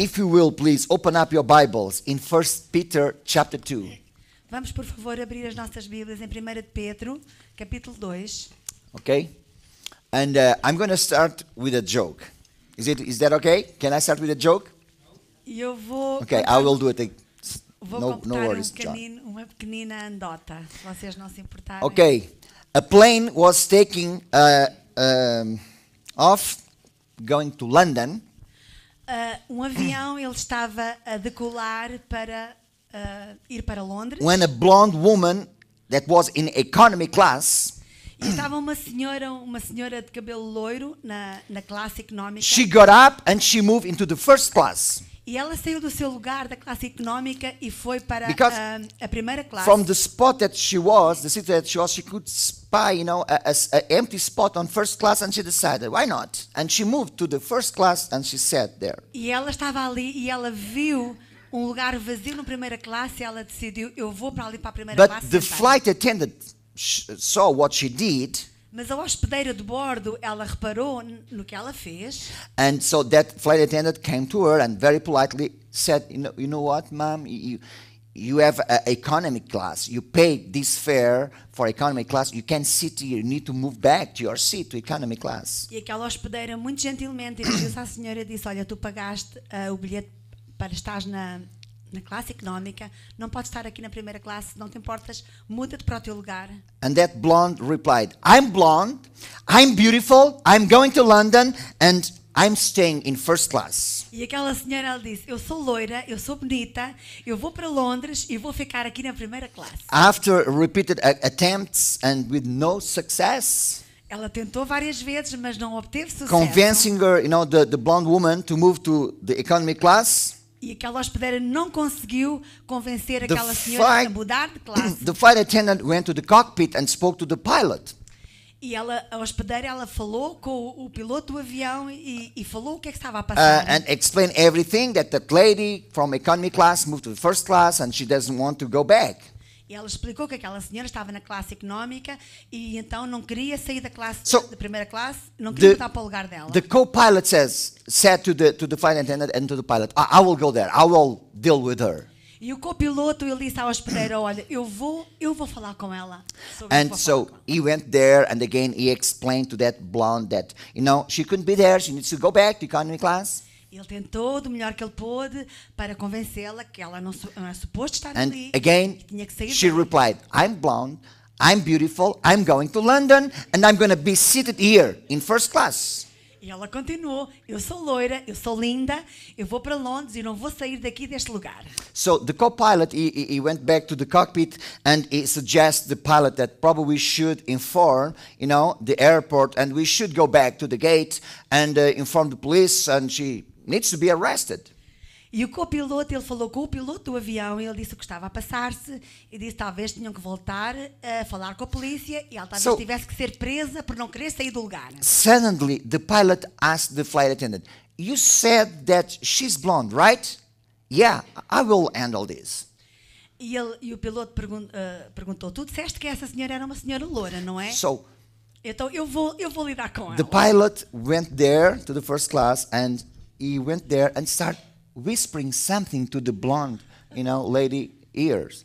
If you will, please open up your Bibles in 1 Peter chapter 2. Vamos, por favor, abrir as nossas Bíblias em 1 Pedro, capítulo 2. Okay? And uh, I'm going to start with a joke. Is it is that okay? Can I start with a joke? eu vou Okay, I will do it. no, no um worries, um pequenino, uma pequenina andota, se vocês não se importarem. Okay. A plane was taking uh, um, off going to London. uh, um avião, ele estava a decolar para uh, ir para Londres. When a blonde woman that was in economy class e estava uma senhora, uma senhora de cabelo loiro na, na classe económica. She got up and she moved into the first class. E ela saiu do seu lugar da classe económica e foi para a, ah, a, primeira classe. From the spot that she was, the city that she was, she could spy, you know, a, a, a, empty spot on first class and she decided, why not? And she moved to the first class and she sat there. E ela estava ali e ela viu um lugar vazio na primeira classe e ela decidiu, eu vou para ali para a primeira But classe. But the flight attendant saw what she did. Mas a hospedeira de bordo, ela reparou no que ela fez. And so that flight attendant came to her and very politely said, you know, you know what, ma'am, you, you have a economy class. You pay this fare for economy class. You can't sit here. You need to move back to your seat to economy class. E aquela hospedeira muito gentilmente disse à senhora disse, olha, tu pagaste uh, o bilhete para estar na na classe económica, não pode estar aqui na primeira classe, não te importas, muda-te para o teu lugar. And that blonde replied, I'm blonde, I'm beautiful, I'm going to London and I'm staying in first class. E aquela senhora ela disse, eu sou loira, eu sou bonita, eu vou para Londres e vou ficar aqui na primeira classe. After repeated attempts and with no success, ela tentou várias vezes, mas não obteve sucesso. Convincing her, you know, the, the blonde woman to move to the economy class. E aquela hospedeira não conseguiu convencer the aquela senhora flight, a mudar de classe. The flight attendant went to the cockpit and spoke to the pilot. E ela, a hospedeira, ela falou com o, piloto do avião e, e, falou o que é que estava a passar. Uh, né? and explained everything that that lady from economy class moved to the first class and she doesn't want to go back. E ela explicou que aquela senhora estava na classe económica e então não queria sair da classe so, da primeira classe, não queria voltar para o lugar dela. The co-pilot says said to the to the flight attendant and to the pilot, I, I will go there. I will deal with her. E o copiloto ele disse ao hospedeiro, olha, eu vou, eu vou falar com ela. And so he went there and again he explained to that blonde that, you know, she couldn't be there, she needs to go back to economy class. Ele tentou do melhor que ele pôde para convencê-la que ela não, não é suposto estar And ali. Again, she replied, I'm blonde. I'm beautiful. I'm going to London and I'm going to be seated here in first class. E ela continuou: Eu sou loira, eu sou linda, eu vou para Londres e não vou sair daqui deste lugar. So the co-pilot he, he went back to the cockpit and he suggests the pilot that probably should inform, you know, the airport and we should go back to the gate and uh, inform the police and she needs to be arrested. E o copiloto, ele falou com o piloto do avião e ele disse o que estava a passar-se e disse talvez tinham que voltar a falar com a polícia e ela talvez so, tivesse que ser presa por não querer sair do lugar. Suddenly, the pilot asked the flight attendant, "You said that she's blonde, right? Yeah, I will handle this." E, ele, e o piloto pergun uh, perguntou, "Tu disseste que essa senhora era uma senhora loura, não é?" So, então eu vou eu vou lidar com the ela. The pilot went there to the first class and he went there and started whispering something to the blonde, you know, lady ears.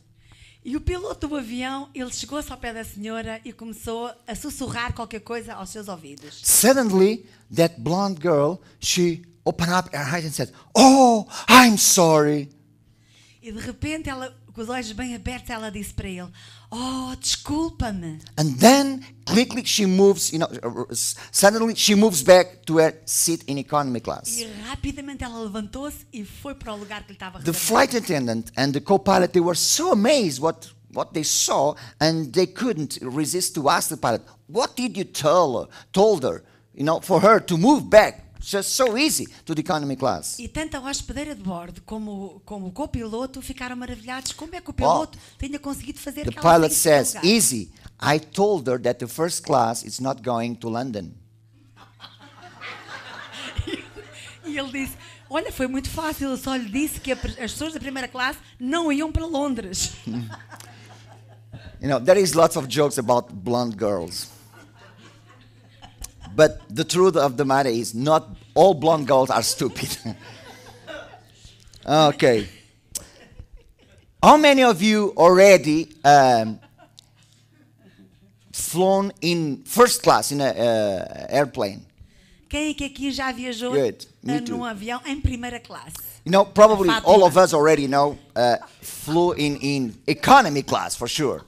E o piloto do avião, ele chegou-se ao pé da senhora e começou a sussurrar qualquer coisa aos seus ouvidos. Suddenly, that blonde girl, she opened up her eyes and said, "Oh, I'm sorry." E de repente ela com os olhos bem abertos, ela disse para ele: "Oh, desculpa-me." And then quickly she moves, you know, suddenly she moves back to her seat in economy class. E rapidamente ela levantou-se e foi para o lugar que lhe estava reservado. The flight attendant and the co-pilot they were so amazed what what they saw and they couldn't resist to ask the pilot, "What did you tell her, told her, you know, for her to move back just so easy to the economy class. E tanto a hospedeira de bordo como como o copiloto ficaram maravilhados como é que o piloto oh, tinha conseguido fazer The pilot says, "Easy. I told her that the first class is not going to London." e ele disse: Olha, foi muito fácil, eu só lhe disse que as pessoas da primeira classe não iam para Londres. you know, there is lots of jokes about blonde girls. But the truth of the matter is, not all blonde girls are stupid. okay. How many of you already um, flown in first class in an uh, airplane? Quem é que aqui já viajou Good. Me eh, num too. avião em primeira classe? You know, probably all of us already know uh, flew in, in economy class for sure.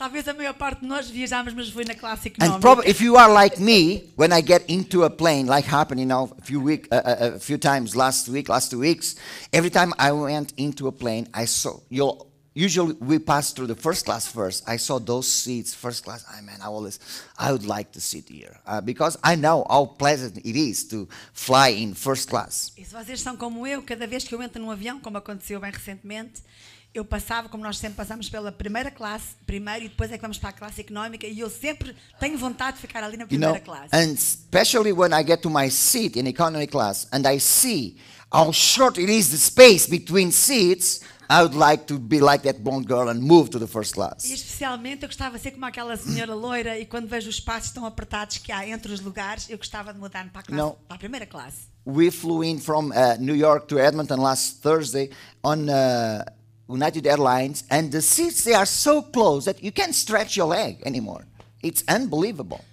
Talvez a maior parte de nós viajamos, mas foi na classe económica. And probably, if you are like me, when I get into a plane, like happened, you know, a few week, uh, a few times last week, last two weeks, every time I went into a plane, I saw you Usually we pass through the first class first. I saw those seats, first class. I man, I always, I would like to sit here uh, because I know how pleasant it is to fly in first class. E se vocês são como eu, cada vez que eu entro num avião, como aconteceu bem recentemente, eu passava, como nós sempre passamos pela primeira classe, primeiro, e depois é que vamos para a classe económica, e eu sempre tenho vontade de ficar ali na primeira you know, classe. And especially when I get to my seat in economy class and I see how short it is the space between seats, I would like to be like that blonde girl and move to the first class. E especialmente eu gostava de ser como aquela senhora loira e quando vejo os espaços tão apertados que há entre os lugares, eu gostava de mudar para a, classe, you know, para a primeira classe. We flew in from uh, New York to Edmonton last Thursday on uh, United Airlines, and the seats they are so close that you can't stretch your leg anymore. It's unbelievable.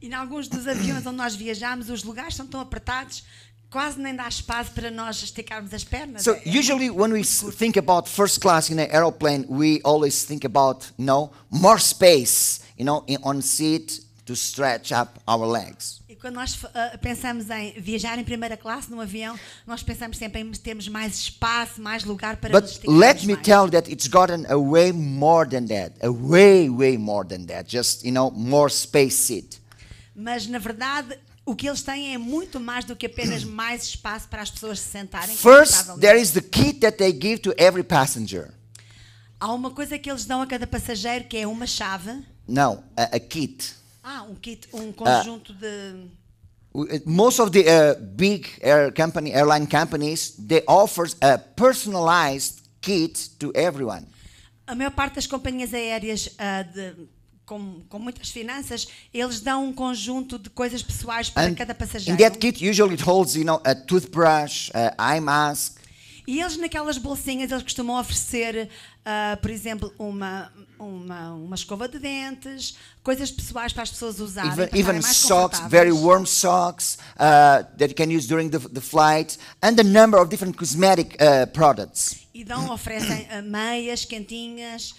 E em alguns dos aviões onde nós viajamos, os lugares são tão apertados quase nem dá espaço para nós esticarmos as pernas. So usually when we think about first class in an aeroplane, we always think about, you know, more space, you know, on seat to stretch up our legs. quando nós uh, pensamos em viajar em primeira classe num avião, nós pensamos sempre em termos mais espaço, mais lugar para But let me mais. tell that it's gotten a way more than that, a way way more than that, just you know, more space seat. Mas na verdade o que eles têm é muito mais do que apenas mais espaço para as pessoas se sentarem. First, there is the kit that they give to every passenger. Há uma coisa que eles dão a cada passageiro que é uma chave. Não, a, a kit. Ah, um kit, um ah. conjunto de eh, most of the uh, big air company, airline companies, they offers a personalized kit to everyone. A maior parte das companhias aéreas uh, de, com, com, muitas finanças, eles dão um conjunto de coisas pessoais para And cada passageiro. In that kit, usually it holds, you know, a toothbrush, a eye mask, e eles, naquelas bolsinhas, eles costumam oferecer, uh, por exemplo, uma, uma, uma escova de dentes, coisas pessoais para as pessoas usarem. Even, para even mais socks, very warm socks uh, that you can use during the, the flight, and a number of different cosmetic uh, products. E dão, oferecem meias quentinhas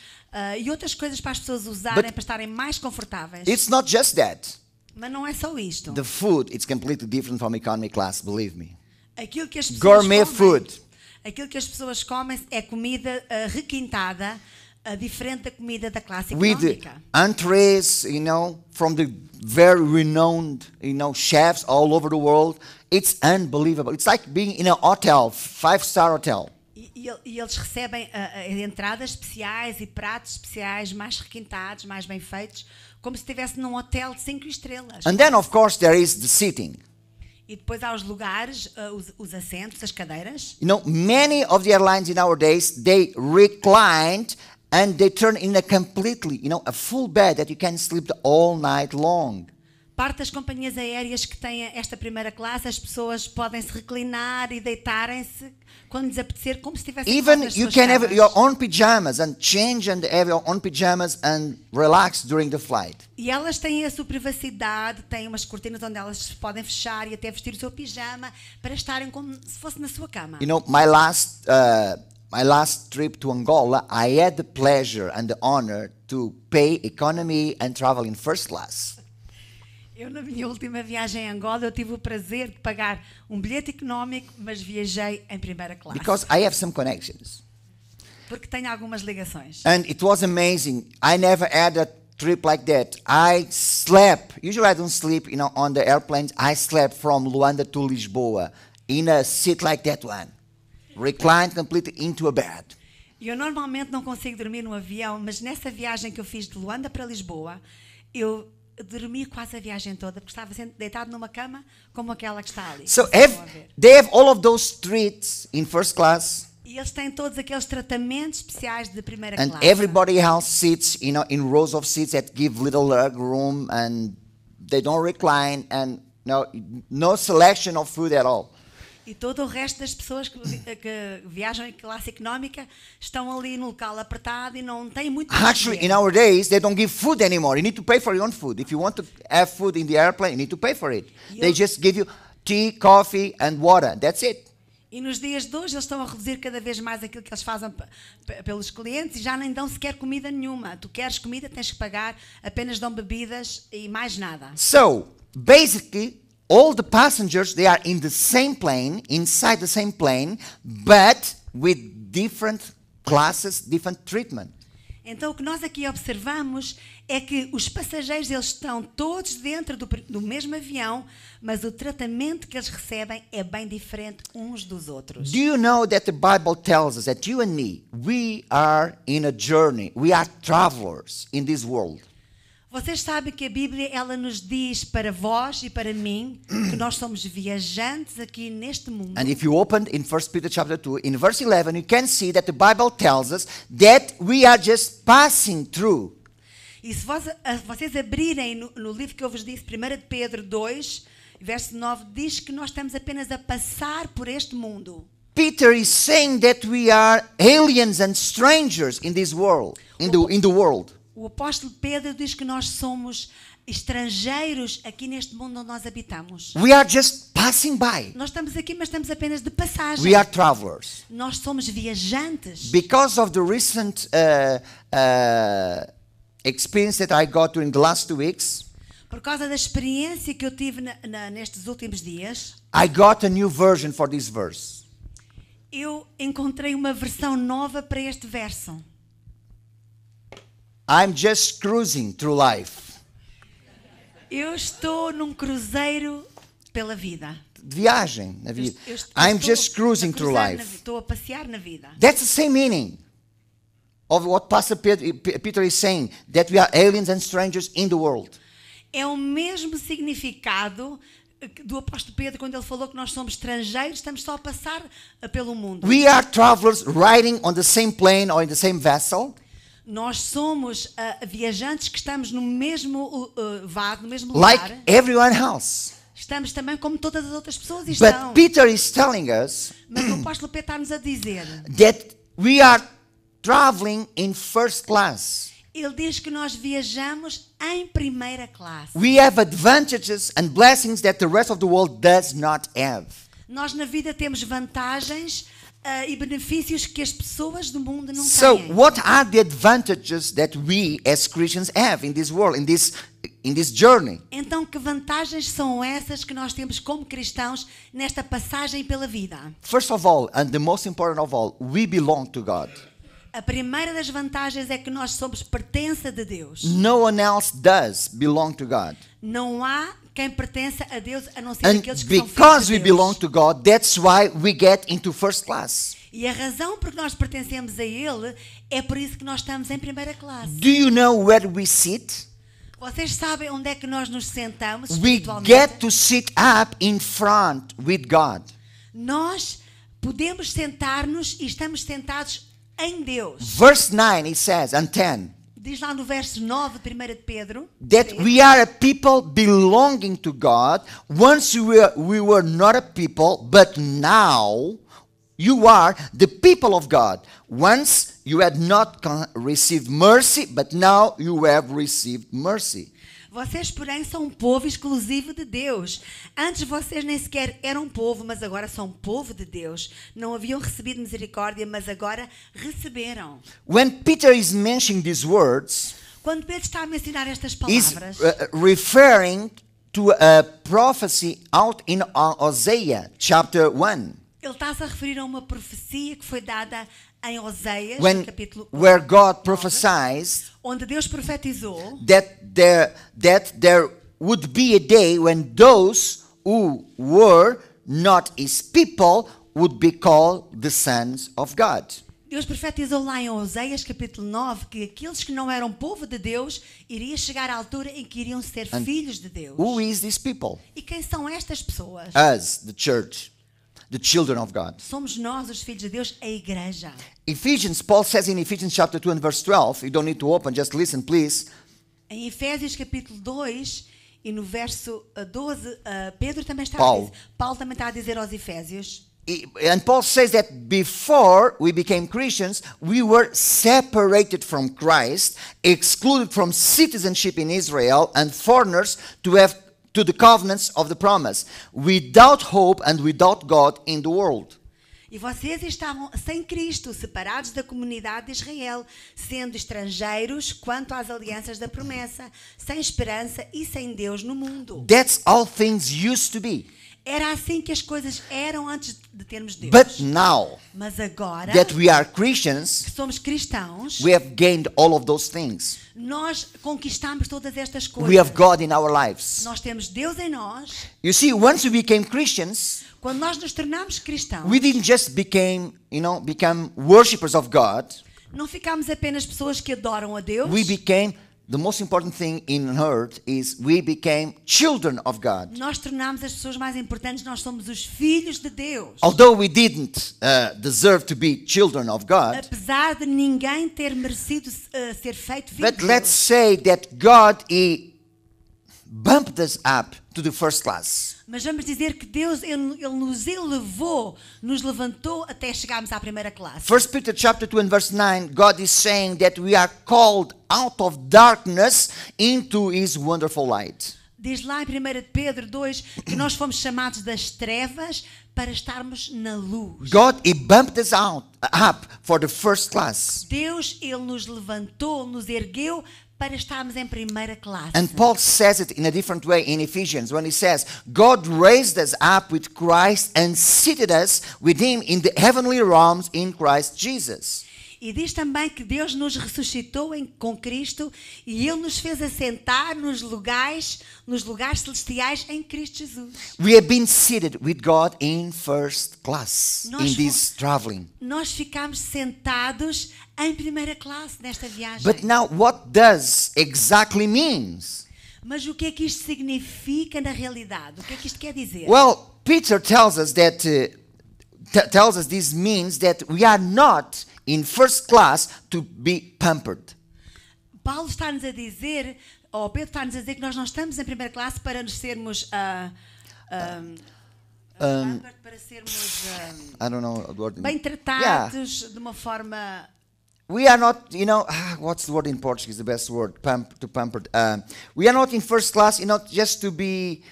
e outras coisas para as pessoas usarem, But para estarem mais confortáveis. It's not just that. Mas não é só isto. The food, it's completely different from economy class, believe me. Aquilo que as pessoas Gourmet comem, food. Aquilo que as pessoas comem é comida uh, requintada, uh, diferente da comida da classe económica. With entrees, you know, from the very renowned, you know, chefs all over the world. It's unbelievable. It's like being in a hotel, five-star hotel. E, e, eles recebem uh, entradas especiais e pratos especiais mais requintados, mais bem feitos, como se estivesse num hotel de cinco estrelas. And then of course there is the seating. E depois há os lugares, uh, os, os, assentos, as cadeiras. You know, many of the airlines in our days they reclined and they turn in a completely, you know, a full bed that you can sleep all night long parte das companhias aéreas que têm esta primeira classe, as pessoas podem se reclinar e deitarem-se quando lhes apetecer, como se tivessem Even you can camas. have your own pajamas and change and have your own pajamas and relax during the flight. E elas têm a sua privacidade, têm umas cortinas onde elas podem fechar e até vestir o seu pijama para estarem como se fosse na sua cama. You know, my last uh, my last trip to Angola, I had the pleasure and the honor to pay economy and travel in first class. Eu, na minha última viagem a Angola, eu tive o prazer de pagar um bilhete económico, mas viajei em primeira classe. Because I have some connections. Porque tenho algumas ligações. And it was amazing. I never had a trip like that. I slept. Usually I don't sleep, you know, on the airplanes. I slept from Luanda to Lisboa in a seat like that one, reclined completely into a bed. Eu normalmente não consigo dormir no avião, mas nessa viagem que eu fiz de Luanda para Lisboa, eu dormi quase a viagem toda porque estava deitado numa cama como aquela que está ali. So have, they have all of those treats in first class. E eles têm todos aqueles tratamentos especiais de primeira and classe. And everybody else sits, you know, in rows of seats that give little leg room and they don't recline and no, no selection of food at all e todo o resto das pessoas que, que viajam em classe económica estão ali no local apertado e não têm muito Actually, in our days, they don't give food anymore. You need to pay for your own food. If you want to have food in the airplane, you need to pay for it. they just give you tea, coffee and water. That's it. E nos dias de hoje eles estão a reduzir cada vez mais aquilo que eles fazem pelos clientes e já nem dão sequer comida nenhuma. Tu queres comida, tens que pagar, apenas dão bebidas e mais nada. So, basically, all the passengers they are in the same plane, inside the same plane, but with different classes, different treatment. Então o que nós aqui observamos é que os passageiros eles estão todos dentro do, do, mesmo avião, mas o tratamento que eles recebem é bem diferente uns dos outros. Do you know that the Bible tells us that you and me, we are in a journey, we are travelers in this world. Vocês sabem que a Bíblia ela nos diz para vós e para mim que nós somos viajantes aqui neste mundo. And if you open in 1 Peter chapter 2 in verse 11 you can see that the Bible tells us that we are just passing through. E se vós, vocês abrirem no, no, livro que eu vos disse, 1 Pedro 2, verso 9, diz que nós estamos apenas a passar por este mundo. Peter is saying that we are aliens and strangers in this world, in the, in the world. O apóstolo Pedro diz que nós somos estrangeiros aqui neste mundo onde nós habitamos. We are just passing by. Nós estamos aqui, mas estamos apenas de passagem. We are travelers. Nós somos viajantes. Because of the recent uh, uh, experience that I got during the last two weeks. Por causa da experiência que eu tive na, na, nestes últimos dias. I got a new version for this verse. Eu encontrei uma versão nova para este verso. I'm just cruising through life. Eu estou num cruzeiro pela vida. De viagem na vida. Eu, eu estou, I'm just cruising through life. Na, estou a passear na vida. That's the same meaning of what Pastor Peter is saying that we are aliens and strangers in the world. É o mesmo significado eh, do apóstolo Pedro quando ele falou que nós somos estrangeiros, estamos só a passar eh, pelo mundo. We are travelers riding on the same plane or in the same vessel. Nós somos uh, viajantes que estamos no mesmo uh, uh, vado, no mesmo lugar. Like everyone else. Estamos também como todas as outras pessoas estão. But Peter is telling us Mas o apóstolo Pedro está-nos a dizer that we are traveling in first class. Ele diz que nós viajamos em primeira classe. We have advantages and blessings that the rest of the world does not have. Nós na vida temos vantagens Uh, e benefícios que as pessoas do mundo não so, têm. So, what are the advantages that we as Christians have in this world, in this in this journey? Então, que vantagens são essas que nós temos como cristãos nesta passagem pela vida? First of all, and the most important of all, we belong to God. A primeira das vantagens é que nós somos pertença de Deus. No one else does belong to God. Não há quem pertence a Deus a não ser And aqueles que because we belong to God, that's why we get into first class. E a razão por que nós pertencemos a Ele é por isso que nós estamos em primeira classe. Do you know where we sit? Vocês sabem onde é que nós nos sentamos We get to sit up in front with God. Nós podemos sentar-nos e estamos sentados em Deus. Verse 9 it says and 10. diz lá no verso 9 de 1 Pedro that we are a people belonging to God once we were, we were not a people but now you are the people of God once you had not received mercy but now you have received mercy Vocês, porém, são um povo exclusivo de Deus. Antes vocês nem sequer eram povo, mas agora são povo de Deus. Não haviam recebido misericórdia, mas agora receberam. When Peter is mentioning these words, quando Pedro está a mencionar estas palavras, uh, uh, referring to a prophecy out in Hosea chapter 1. Ele está a referir a uma profecia que foi dada em Oséias, when, capítulo 4, where God onde Deus profetizou that there, that there would be a day when those who were not his people would be called the sons of God. Deus profetizou lá em Oséias, capítulo 9 que aqueles que não eram povo de Deus iria chegar à altura em que iriam ser And filhos de Deus. Who is these people? E quem são estas pessoas? As the church. the children of God. Somos nós os filhos de Deus, a igreja. Ephesians, Paul says in Ephesians chapter 2 and verse 12, you don't need to open, just listen please. Em Efésios capítulo 2 e no verso 12, eh, uh, eh, Pedro também está Paul. a dizer, Paulo também está a dizer aos Efésios. and Paul says that before we became Christians, we were separated from Christ, excluded from citizenship in Israel, and foreigners to have to the covenants of the promise, without hope and without God in the world. E vocês estavam sem Cristo, separados da comunidade de Israel, sendo estrangeiros quanto às alianças da promessa, sem esperança e sem Deus no mundo. That's all things used to be. Era assim que as coisas eram antes de termos Deus. But now, mas agora that we are Christians, que somos cristãos, we have gained all of those things. Nós conquistamos todas estas coisas. We have God in our lives. Nós temos Deus em nós. You see, once we became Christians, quando nós nos tornamos cristãos, we didn't just became, you know, become worshippers of God. Não ficamos apenas pessoas que adoram a Deus. We became The most important thing in hurt is we became children of God. Nós tornamos as pessoas mais importantes, nós somos os filhos de Deus. Although we didn't uh, deserve to be children of God. Apesar de ninguém ter merecido uh, ser feito filho. But let's say that God he bumped us up to the first class. Mas vamos dizer que Deus ele, ele nos elevou, nos levantou até chegarmos à primeira classe. First Peter chapter 2 and verse 9, God is saying that we are called out of darkness into his wonderful light. Diz lá em 1 Pedro 2 que nós fomos chamados das trevas para estarmos na luz. God he bumped us out up for the first class. Deus ele nos levantou, nos ergueu para estarmos em primeira classe. And Paul says it in a different way in Ephesians when he says, God raised us up with Christ and seated us with him in the heavenly realms in Christ Jesus. E diz também que Deus nos ressuscitou em, com Cristo e Ele nos fez assentar nos lugares, nos lugares celestiais em Cristo Jesus. We have been seated with God in first class nós in this traveling. Nós ficamos sentados em primeira classe nesta viagem. But now what does exactly means? Mas o que é que isto significa na realidade? O que é que isto quer dizer? Well, Peter tells us that uh, tells us this means that we are not in first class to be pampered. Paulo está-nos a dizer, ou Pedro está-nos a dizer que nós não estamos em primeira classe para nos sermos uh, um, um, para sermos um, I don't know the word bem tratados yeah. de uma forma we are not, you know, what's the word in Portuguese? The best word pamp, to pampered. Uh, we are not in first class, you know, just to be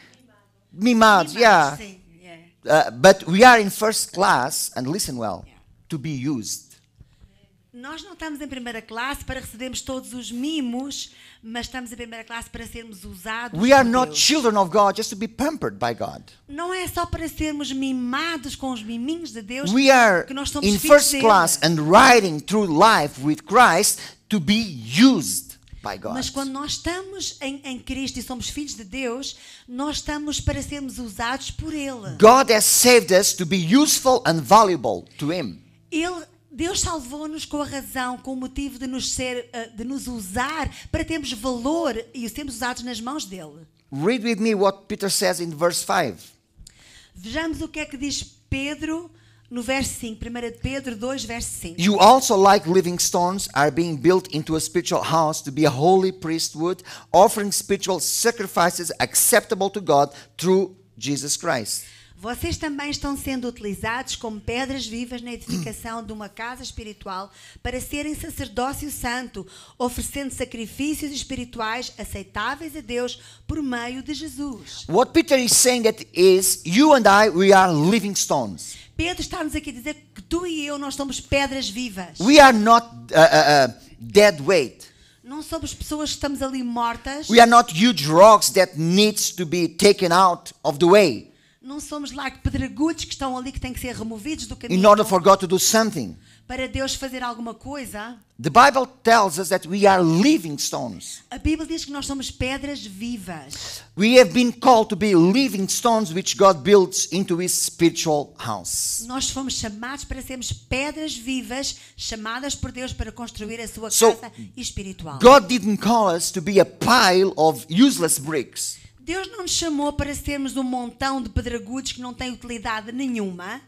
mimados. mimados yeah. yeah. Uh, but we are in first class, and listen well, yeah. to be used. Nós não estamos em primeira classe para recebermos todos os mimos, mas estamos em primeira classe para sermos usados. We are not children of God just to be pampered by God. Não é só para sermos mimados com os miminhos de Deus. We are que nós somos in first dele. class and riding through life with Christ to be used. Mas quando nós estamos em, em, Cristo e somos filhos de Deus, nós estamos para sermos usados por Ele. God has saved us to be useful and valuable to Him. Ele Deus salvou-nos com a razão, com o motivo de nos ser, eh, de nos usar para termos valor e os sermos usados nas mãos dele. Read with me what Peter says in verse 5. Vejamos o que é que diz Pedro no verso 5, 1 Pedro 2 verso 5. You also like living stones are being built into a spiritual house to be a holy priesthood, offering spiritual sacrifices acceptable to God through Jesus Christ. Vocês também estão sendo utilizados como pedras vivas na edificação de uma casa espiritual para serem sacerdócio santo, oferecendo sacrifícios espirituais aceitáveis a Deus por meio de Jesus. What Peter is saying that is you and I we are living stones. Pedro está-nos aqui a dizer que tu e eu nós somos pedras vivas. We are not uh, uh, uh dead weight. Não somos pessoas que estamos ali mortas. We are not huge rocks that needs to be taken out of the way. Não somos que pedregulhos que estão ali que têm que ser removidos do caminho. In order for God to do something. Para Deus fazer alguma coisa. The Bible tells us that we are living stones. A Bíblia diz que nós somos pedras vivas. We have been called to be living stones which God builds into his spiritual house. Nós fomos chamados para sermos pedras vivas chamadas por Deus para construir a sua casa espiritual. God didn't call us to be a pile of useless bricks. Deus não nos chamou para sermos um montão de pedregudos que não têm utilidade nenhuma.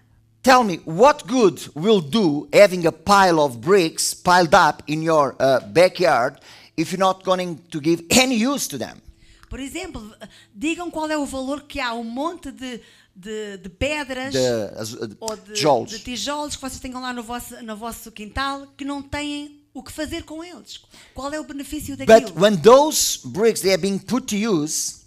Tell me, what good will do having a pile of bricks piled up in your uh, backyard if you're not going to give any use to them? Por exemplo, digam qual é o valor que há um monte de, de, de pedras de, uh, ou de tijolos. de tijolos que vocês tenham lá no vosso, no vosso quintal que não têm o que fazer com eles. Qual é o benefício daquilo? But when those bricks they are being put to use,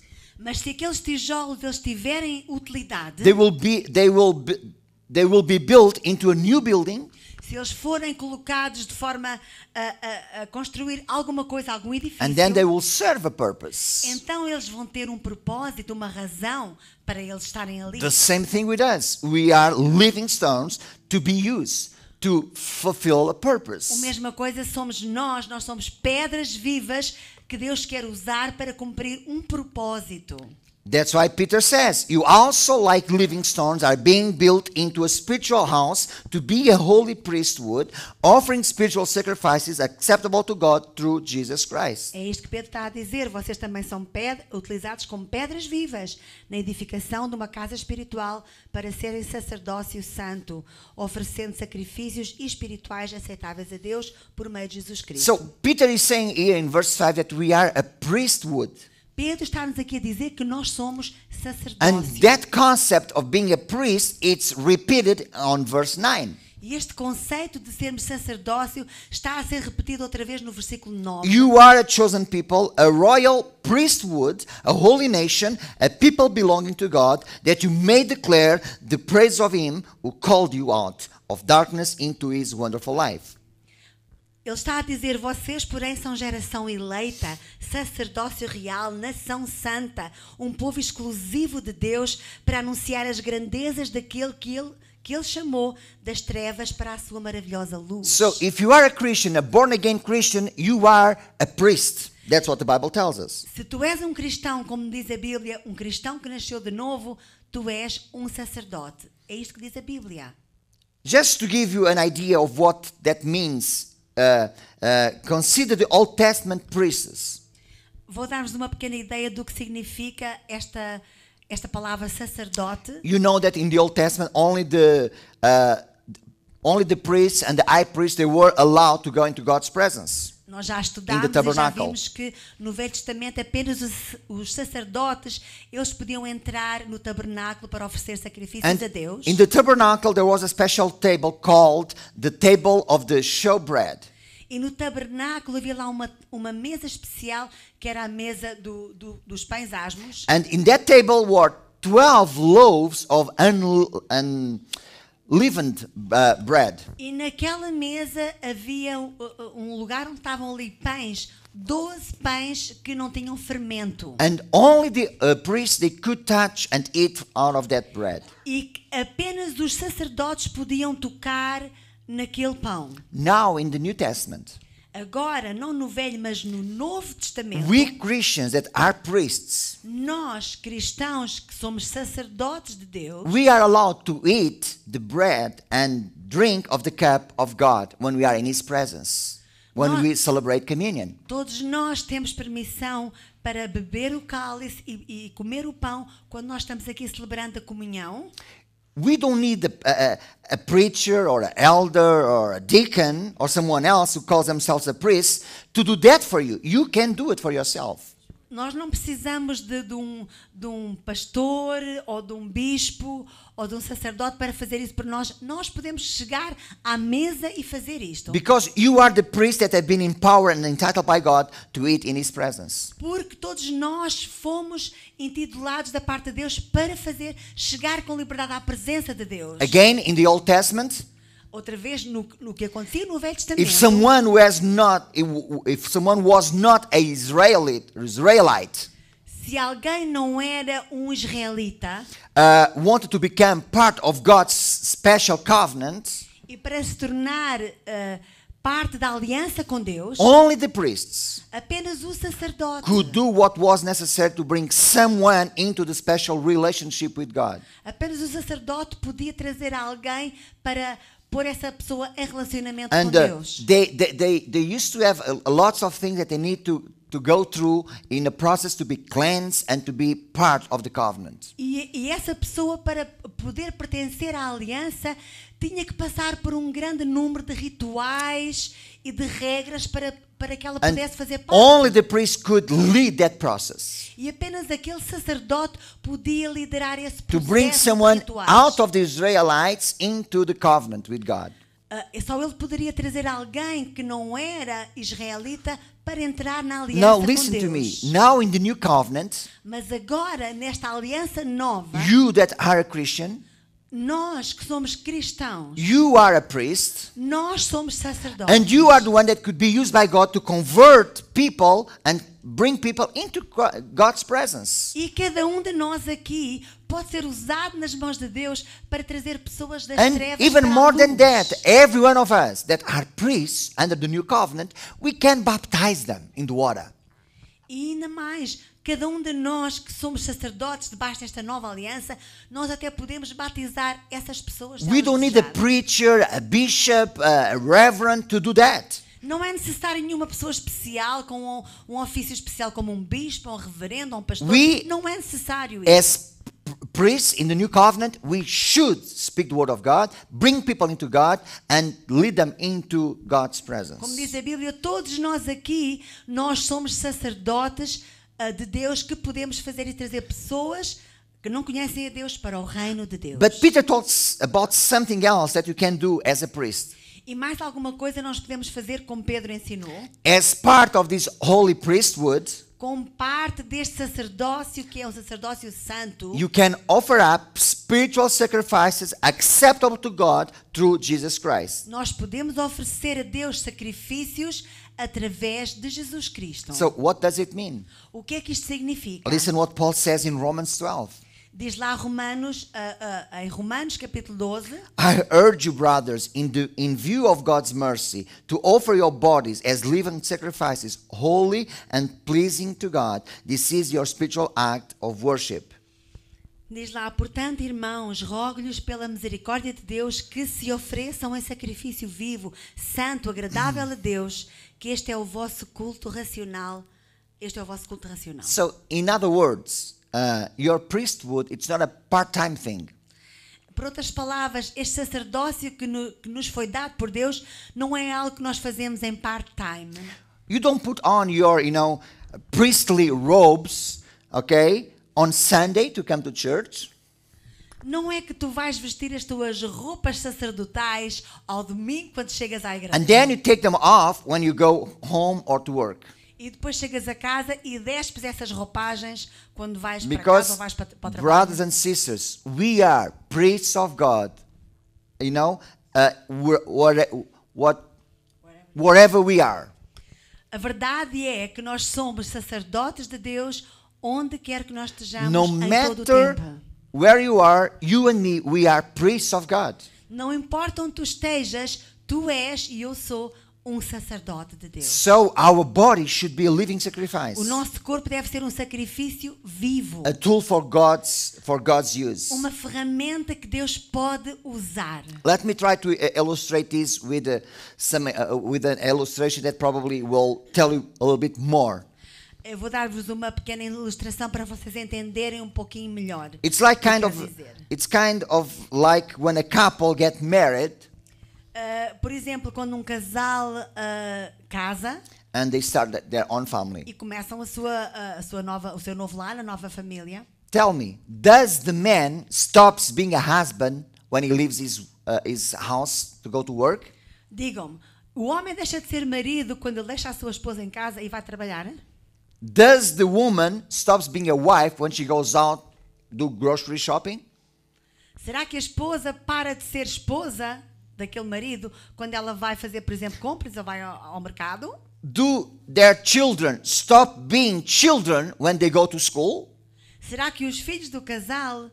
mas se aqueles tijolos eles tiverem utilidade, they will be they will be, they will be built into a new building. Se eles forem colocados de forma a, a, a construir alguma coisa, algum edifício, and then they will serve a purpose. Então eles vão ter um propósito, uma razão para eles estarem ali. The same thing with us. We are living stones to be used to fulfill a purpose. A mesma coisa somos nós, nós somos pedras vivas que Deus quer usar para cumprir um propósito. That's why Peter says, You also, like living stones, are being built into a spiritual house to be a holy priesthood, offering spiritual sacrifices acceptable to God through Jesus Christ. É isto que Pedro está a dizer. Vocês também são pedra, utilizados como pedras vivas na edificação de uma casa espiritual para serem sacerdócio santo, oferecendo sacrifícios espirituais aceitáveis a Deus por meio de Jesus Cristo. So, Peter is saying here in verse 5 that we are a priesthood. Pedro está-nos aqui a dizer que nós somos And that concept of being a priest, it's repeated on verse 9. E este conceito de sermos sacerdócio está a ser repetido outra vez no versículo 9. You are a chosen people, a royal priesthood, a holy nation, a people belonging to God, that you may declare the praise of him who called you out of darkness into his wonderful life. Ele está a dizer: vocês, porém, são geração eleita, sacerdócio real, nação santa, um povo exclusivo de Deus para anunciar as grandezas daquele que ele que ele chamou das trevas para a sua maravilhosa luz. So, if you are a Christian, a born again Christian, you are a priest. That's what the Bible tells us. Se tu és um cristão, como diz a Bíblia, um cristão que nasceu de novo, tu és um sacerdote. É isto que diz a Bíblia. Just to give you an idea of what that means eh, eh, consider the Old Testament priests. Vou dar-vos uma pequena ideia do que significa esta esta palavra sacerdote. You know that in the Old Testament only the uh, only the priests and the high priests they were allowed to go into God's presence. Nós já estudámos e já vimos que no Velho Testamento apenas os, os sacerdotes eles podiam entrar no tabernáculo para oferecer sacrifícios And a Deus. In the tabernacle there was a special table called the table of the showbread. E no tabernáculo havia lá uma, uma mesa especial que era a mesa do, do, dos pães asmos. And in that table were 12 loaves of unleavened leavened uh, bread. E naquela mesa havia uh, uh, um lugar onde estavam ali pães, doze pães que não tinham fermento. And only the uh, priests they could touch and eat out of that bread. E apenas os sacerdotes podiam tocar naquele pão. Now in the New Testament. Agora, não no Velho, mas no Novo Testamento. We Christians that are priests. Nós cristãos que somos sacerdotes de Deus. We are allowed to eat the bread and drink of the cup of God when we are in his presence. When nós, we celebrate communion. Todos nós temos permissão para beber o cálice e, e comer o pão quando nós estamos aqui celebrando a comunhão. We don't need a, a, a preacher or an elder or a deacon or someone else who calls themselves a priest to do that for you. You can do it for yourself. Nós não precisamos de, de, um, de um pastor ou de um bispo ou de um sacerdote para fazer isso por nós. Nós podemos chegar à mesa e fazer isto. Because you are the priest that have been empowered and entitled by God to eat in his presence. Porque todos nós fomos intitulados da parte de Deus para fazer chegar com liberdade à presença de Deus. Again in the Old Testament outra vez no, no, que acontecia no Velho Testamento. If someone was not if someone was not a Israelite, Israelite se alguém não era um israelita, uh, wanted to become part of God's special covenant, e para se tornar uh, parte da aliança com Deus, only the priests apenas o sacerdote could do what was necessary to bring someone into the special relationship with God. Apenas o sacerdote podia trazer alguém para pôr essa pessoa em relacionamento And, com Deus. Uh, they, they, they, used to have lots of things that they need to to go through in the process to be cleansed and to be part of the covenant. E, e essa pessoa para poder pertencer à aliança tinha que passar por um grande número de rituais e de regras para para que ela pudesse fazer parte. Only the priest could lead that process. E apenas aquele sacerdote podia liderar esse processo. To bring someone rituais. out of the Israelites into the covenant with God. Uh, só ele poderia trazer alguém que não era israelita para entrar na aliança Now, listen To me. Now in the new covenant, mas agora nesta aliança nova, you that are a Christian, nós que somos cristãos. You are a priest. Nós somos sacerdotes. And you are the one that could be used by God to convert people and bring people into God's presence. E cada um de nós aqui pode ser usado nas mãos de Deus para trazer pessoas das and trevas even more than that, every one of us that are priests under the new covenant, we can baptize them in the water. E ainda mais, Cada um de nós que somos sacerdotes debaixo desta nova aliança, nós até podemos batizar essas pessoas. We don't need a preacher, a bishop, a reverend to do that. Não é necessário nenhuma pessoa especial com um, um ofício especial como um bispo, um reverendo, um pastor. We, não é necessário isso. priests in the new covenant, we should speak the word of God, bring people into God, and lead them into God's presence. Como diz a Bíblia, todos nós aqui, nós somos sacerdotes ah, de Deus que podemos fazer e trazer pessoas que não conhecem a Deus para o reino de Deus. But Peter talks about something else that you can do as a priest. E mais alguma coisa nós podemos fazer como Pedro ensinou? As part of this holy priesthood, como parte deste sacerdócio que é um sacerdócio santo, you can offer up spiritual sacrifices acceptable to God through Jesus Christ. Nós podemos oferecer a Deus sacrifícios através de Jesus Cristo. So what does it mean? O que é que isto significa? Listen what Paul says in Romans 12. Diz lá Romanos, uh, uh, em Romanos capítulo 12. I urge you, brothers, in, the, in view of God's mercy, to offer your bodies as living sacrifices, holy and pleasing to God. This is your spiritual act of worship. Diz lá, portanto, irmãos, rogo-lhes pela misericórdia de Deus que se ofereçam em sacrifício vivo, santo, agradável a Deus que este é o vosso culto racional. Este é o vosso culto racional. So, in other words, uh, your priesthood it's not a part-time thing. Por outras palavras, este sacerdócio que, no, que, nos foi dado por Deus não é algo que nós fazemos em part-time. You don't put on your, you know, priestly robes, okay, on Sunday to come to church não é que tu vais vestir as tuas roupas sacerdotais ao domingo quando chegas à igreja. And then you take them off when you go home or to work. E depois chegas a casa e despes essas roupagens quando vais Because para casa ou vais para, para o trabalho. brothers and sisters, we are priests of God. You know, uh, what, what, wherever we are. A verdade é que nós somos sacerdotes de Deus onde quer que nós estejamos no em todo o tempo. Where you are, you and me, we are priests of God. Não importa onde tu estejas, tu és e eu sou um sacerdote de Deus. So our body should be a living sacrifice. O nosso corpo deve ser um sacrifício vivo. A tool for God's for God's use. Uma ferramenta que Deus pode usar. Let me try to eh, illustrate this with a, eh, some uh, with an illustration that probably will tell you a little bit more. Eu vou dar-vos uma pequena ilustração para vocês entenderem um pouquinho melhor. It's like kind of dizer. it's kind of like when a couple get married. Uh, por exemplo, quando um casal uh, casa. And they start their own family. E começam a sua uh, a sua nova o seu novo lar, a nova família. Tell me, does the man stops being a husband when he leaves his his house to go to work? Digam, o homem deixa de ser marido quando ele deixa a sua esposa em casa e vai trabalhar? Does the woman stops being a wife when she goes out do grocery shopping? Será que a esposa para de ser esposa daquele marido quando ela vai fazer, por exemplo, compras ou vai ao, ao mercado? Do their children stop being children when they go to school? Será que os filhos do casal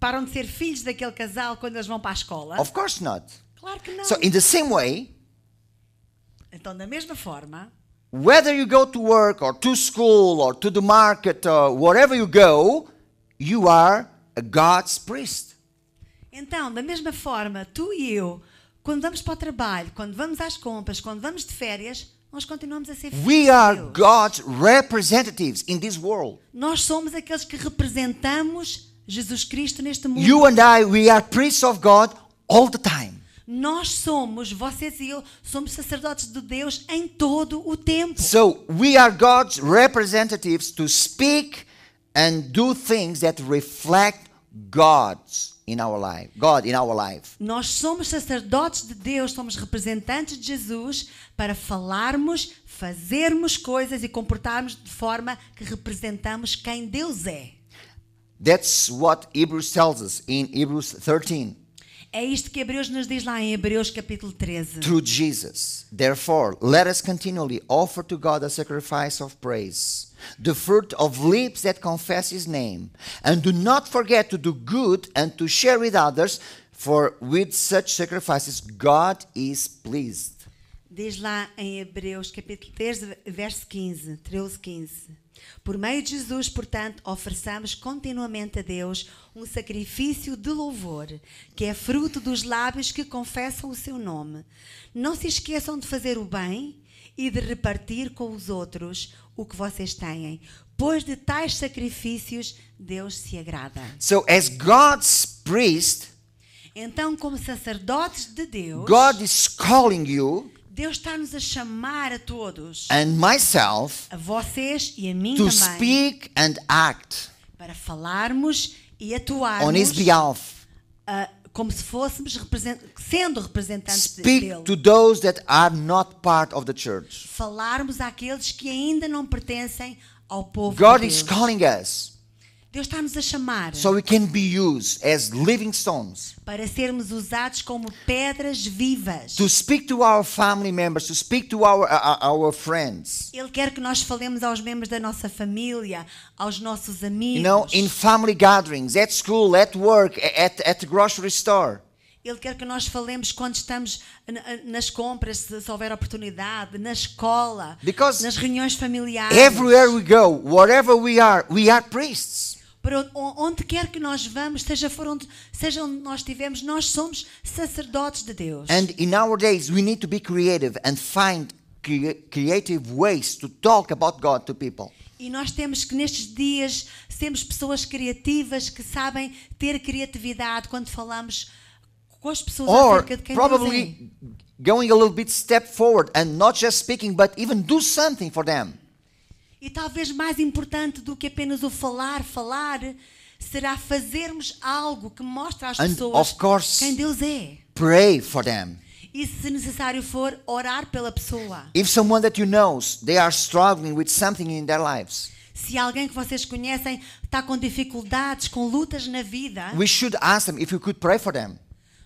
param de ser filhos daquele casal quando eles vão para a escola? Of course not. Claro que não. So in the same way, então da mesma forma, whether you go to work or to school or to the market or wherever you go, you are a God's priest. Então, da mesma forma, tu e eu, quando vamos para o trabalho, quando vamos às compras, quando vamos de férias, nós continuamos a ser filhos. We are God's representatives in this world. Nós somos aqueles que representamos Jesus Cristo neste mundo. You and I, we are priests of God all the time. Nós somos, vocês e eu, somos sacerdotes de Deus em todo o tempo. So we are God's representatives to speak and do things that reflect God's in our life, God in our life. Nós somos sacerdotes de Deus, somos representantes de Jesus para falarmos, fazermos coisas e comportarmos de forma que representamos quem Deus é. That's what Hebrews tells us in Hebrews 13. É isto que Hebreus nos diz lá em Hebreus capítulo 13. Through Jesus, therefore, let us continually offer to God a sacrifice of praise, the fruit of lips that confess his name, and do not forget to do good and to share with others, for with such sacrifices God is pleased. diz lá em Hebreus capítulo 3, verso 15, 13, 15. Por meio de Jesus, portanto, ofereçamos continuamente a Deus um sacrifício de louvor, que é fruto dos lábios que confessam o seu nome. Não se esqueçam de fazer o bem e de repartir com os outros o que vocês têm, pois de tais sacrifícios Deus se agrada. So as God's priest, então como sacerdotes de Deus, God is calling you Deus está-nos a chamar a todos. And myself. A vocês e a mim to também. speak and act. Para falarmos e atuarmos. On his behalf. Ah, como se fôssemos represent sendo representantes Speak dele. To those that are not part of the church. Falarmos àqueles que ainda não pertencem ao povo God de Deus. Is calling us Deus está-nos a chamar So we can be used as living stones para sermos usados como pedras vivas. to speak to our family members, to speak to our uh, uh, our, friends. Ele quer que nós falemos aos membros da nossa família, aos nossos amigos. You know, in family gatherings, at school, at work, at at the grocery store. Ele quer que nós falemos quando estamos nas compras, se se houver oportunidade, na escola, Because nas reuniões familiares. Everywhere we go, wherever we are, we are priests para onde quer que nós vamos, seja for onde, seja onde nós estivermos, nós somos sacerdotes de Deus. And in our days we need to be creative and find cre creative ways to talk about God to people. E nós temos que nestes dias sermos pessoas criativas que sabem ter criatividade quando falamos com as pessoas Or, acerca de quem probably Deus é. going a little bit step forward and not just speaking but even do something for them. E talvez mais importante do que apenas o falar, falar, será fazermos algo que mostre às And pessoas course, quem Deus é. Pray for them. E se necessário for, orar pela pessoa. If someone that you know, they are struggling with something in their lives. Se alguém que vocês conhecem está com dificuldades, com lutas na vida, we should ask them if we could pray for them.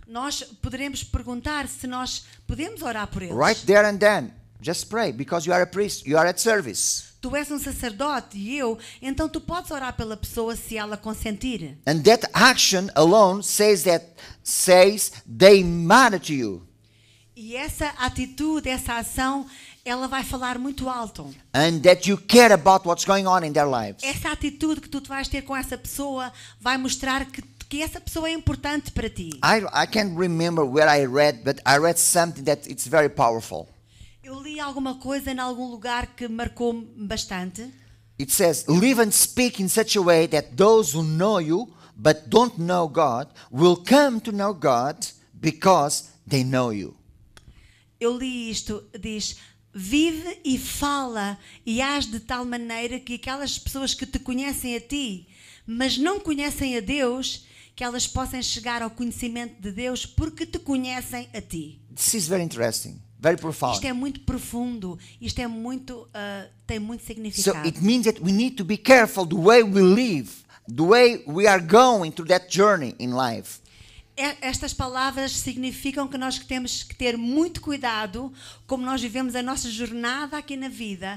Nós poderemos perguntar se nós podemos orar por eles. Right there and then. Just pray because you are a priest, you are at service. Tu és um sacerdote e eu, então tu podes orar pela pessoa se ela consentir. And that action alone says that says they matter to you. E essa atitude, essa ação, ela vai falar muito alto. And that you care about what's going on in their lives. Essa atitude que tu vais ter com essa pessoa vai mostrar que que essa pessoa é importante para ti. I I can't remember where I read, but I read something that it's very powerful. Eu li alguma coisa em algum lugar que marcou-me bastante. It says, live and speak in such a way that those who know you but don't know God will come to know God because they know you. Eu li isto, diz, vive e fala e age de tal maneira que aquelas pessoas que te conhecem a ti, mas não conhecem a Deus, que elas possam chegar ao conhecimento de Deus porque te conhecem a ti. This is very interesting. Very profound. Isto é muito profundo. Isto é muito uh, tem muito significado. So it means that we need to be careful the way we live, the way we are going through that journey in life. Estas palavras significam que nós temos que ter muito cuidado como nós vivemos a nossa jornada aqui na vida,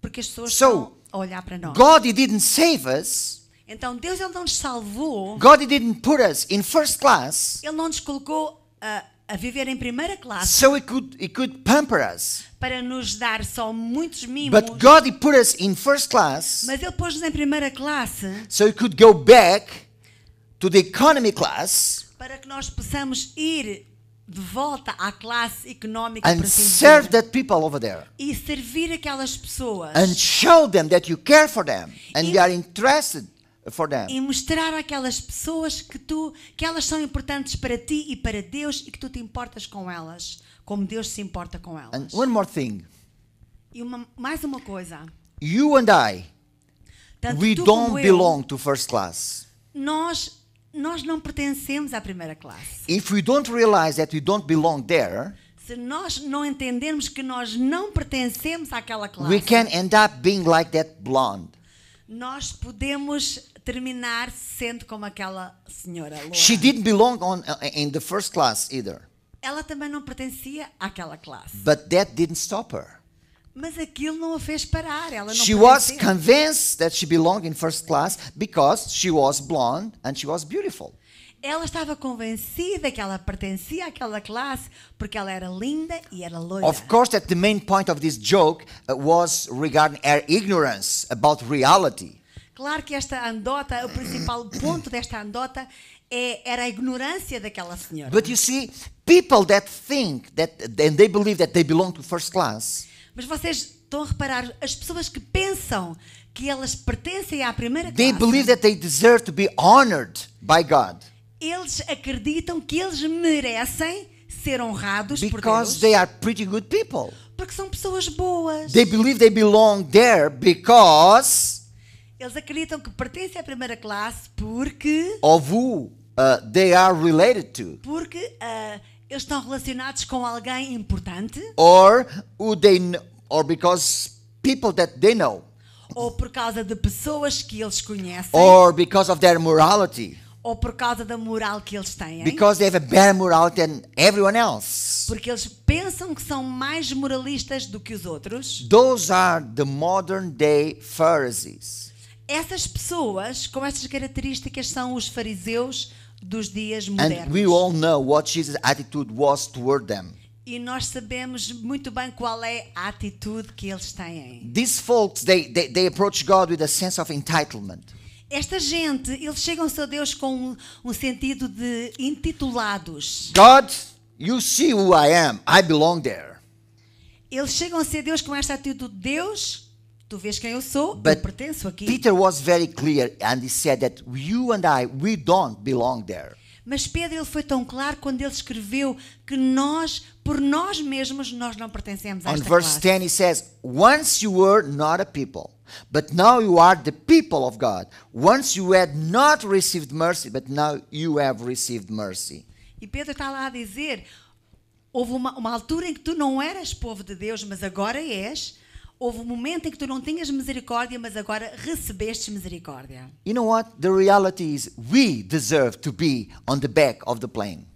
porque as pessoas so, estão a olhar para nós. God didn't save us. Então Deus ele não nos salvou. God didn't put us in first class. Ele não nos colocou uh, a viver em primeira classe. So could, could pamper us. Para nos dar só muitos mimos. But God he put us in first class. Mas ele pôs-nos em primeira classe. So could go back to the economy class. Para que nós possamos ir de volta à classe económica and assim serve that people over there e servir aquelas pessoas and show them that you care for them and e, they are interested for them. E mostrar aquelas pessoas que tu que elas são importantes para ti e para Deus e que tu te importas com elas, como Deus se importa com elas. And one more thing. E uma, mais uma coisa. You and I Tanto we don't belong to first class. Nós nós não pertencemos à primeira classe. If we don't realize that we don't belong there, se nós não entendermos que nós não pertencemos àquela classe, we can end up being like that blonde. Nós podemos terminar sendo como aquela senhora loura. She didn't belong on uh, in the first class either. Ela também não pertencia àquela classe. But that didn't stop her. Mas aquilo não a fez parar. Ela não she was convinced that she belonged in first class because she was blonde and she was beautiful. Ela estava convencida que ela pertencia àquela classe porque ela era linda e era loira. Of course, that the main point of this joke uh, was regarding her ignorance about reality. Claro que esta andota, o principal ponto desta andota é, era a ignorância daquela senhora. But you see, people that think that and they believe that they belong to first class. Mas vocês estão a reparar as pessoas que pensam que elas pertencem à primeira classe. They believe that they deserve to be honored by God. Eles acreditam que eles merecem ser honrados Because por Deus. Because they are pretty good people. Porque são pessoas boas. They believe they belong there because eles acreditam que pertencem à primeira classe porque. Of who uh, they are related to. Porque uh, eles estão relacionados com alguém importante. Or who they or because people that they know. Ou por causa de pessoas que eles conhecem. Or because of their morality. Ou por causa da moral que eles têm. Because they have a better morality than everyone else. Porque eles pensam que são mais moralistas do que os outros. Those are the modern day Pharisees. Essas pessoas com estas características são os fariseus dos dias modernos. And we all know what Jesus' attitude was toward them. E nós sabemos muito bem qual é a atitude que eles têm. These folks they, they, they approach God with a sense of entitlement. Esta gente, eles chegam-se a Deus com um, um sentido de intitulados. God, you see who I am. I belong there. Eles chegam a ser Deus com esta atitude de Deus, Tu vês quem eu sou, But eu pertenço aqui. Peter was very clear and he said that you and I we don't belong there. Mas Pedro ele foi tão claro quando ele escreveu que nós, por nós mesmos, nós não pertencemos a esta On verse classe. 10 he says, once you were not a people, but now you are the people of God. Once you had not received mercy, but now you have received mercy. E Pedro está lá a dizer, houve uma, uma altura em que tu não eras povo de Deus, mas agora és houve um momento em que tu não tinhas misericórdia, mas agora recebeste misericórdia. You know what? The reality is we deserve to be on the back of the plane.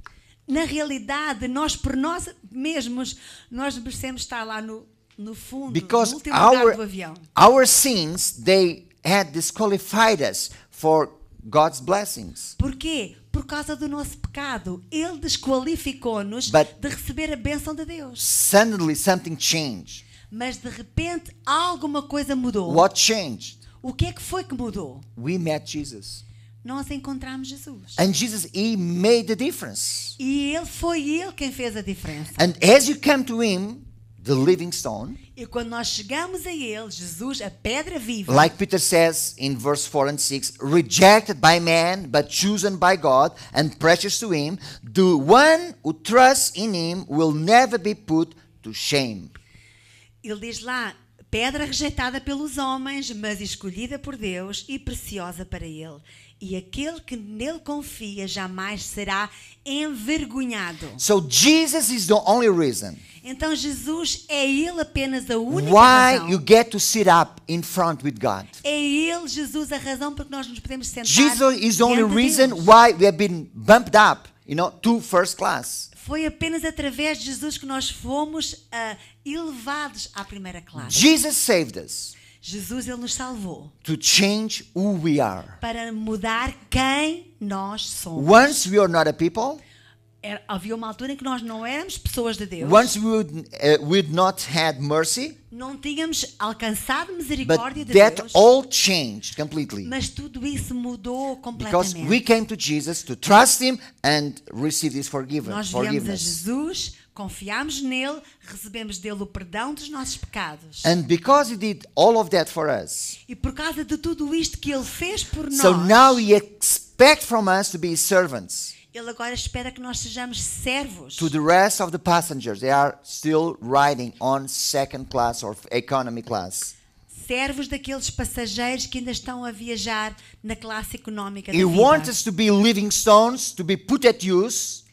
Na realidade, nós por nós mesmos nós merecemos estar lá no no fundo, Because no último our, lugar do avião. Our sins they had disqualified us for God's blessings. Porquê? Por causa do nosso pecado, ele desqualificou-nos de receber a bênção de Deus. Suddenly something changed. Mas de repente alguma coisa mudou. What changed? O que é que foi que mudou? We met Jesus. Nós encontramos Jesus. And Jesus he made the difference. E ele foi ele quem fez a diferença. And as you come to him, the living stone. E quando nós chegamos a ele, Jesus, a pedra viva. Like Peter says in verse 4 and 6, rejected by man but chosen by God and precious to him, the one who trusts in him will never be put to shame ele diz lá: pedra rejeitada pelos homens, mas escolhida por Deus e preciosa para ele. E aquele que nele confia jamais será envergonhado. So Jesus is the only reason. Então Jesus é ele apenas a única Why razão. you get to sit up in front with God. É ele Jesus a razão porque nós nos podemos sentar. Jesus is the only reason why we have been bumped up, you know, to first class. Foi apenas através de Jesus que nós fomos uh, elevados à primeira classe. Jesus saved us. Jesus ele nos salvou. To change who we are. Para mudar quem nós somos. Once we are not a people. Era, havia uma altura em que nós não éramos pessoas de Deus. Once we would, uh, we'd not had mercy. Não tínhamos alcançado misericórdia but de that Deus. all changed completely. Mas tudo isso mudou completamente. Because we came to Jesus to trust him and receive his forgiveness. Nós viemos a Jesus, confiamos nele, recebemos dele o perdão dos nossos pecados. And because he did all of that for us. E por causa de tudo isto que ele fez por so nós. So now he expects from us to be servants. Ele agora espera que nós sejamos servos. To the rest of the passengers, they are still riding on second class or economy class. Servos daqueles passageiros que ainda estão a viajar na classe económica He wants us to be living stones to be put at use.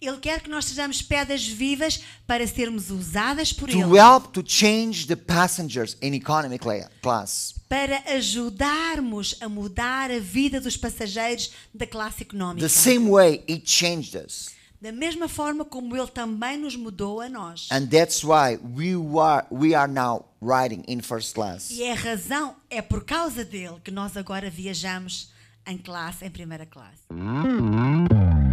Ele quer que nós sejamos pedras vivas para sermos usadas por to ele. To help to change the passengers in economy class para ajudarmos a mudar a vida dos passageiros da classe económica. The same way he changed us. Da mesma forma como ele também nos mudou a nós. And that's why we are, we are now riding in first class. E é a razão, é por causa dele que nós agora viajamos em classe, em primeira classe. Hum.